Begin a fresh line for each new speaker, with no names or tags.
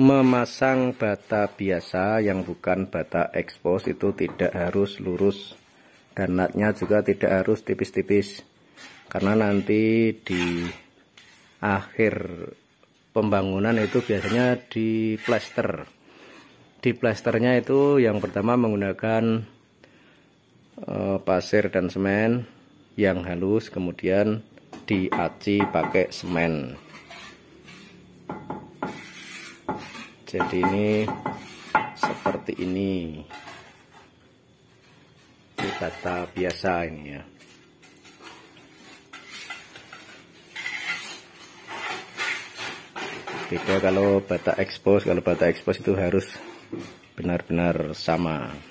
memasang bata biasa yang bukan bata ekspos itu tidak harus lurus dan natnya juga tidak harus tipis-tipis karena nanti di akhir pembangunan itu biasanya di plaster di plasternya itu yang pertama menggunakan eh, pasir dan semen yang halus kemudian diaci pakai semen jadi ini seperti ini ini bata biasa ini ya beda kalau bata expose kalau bata expose itu harus benar-benar sama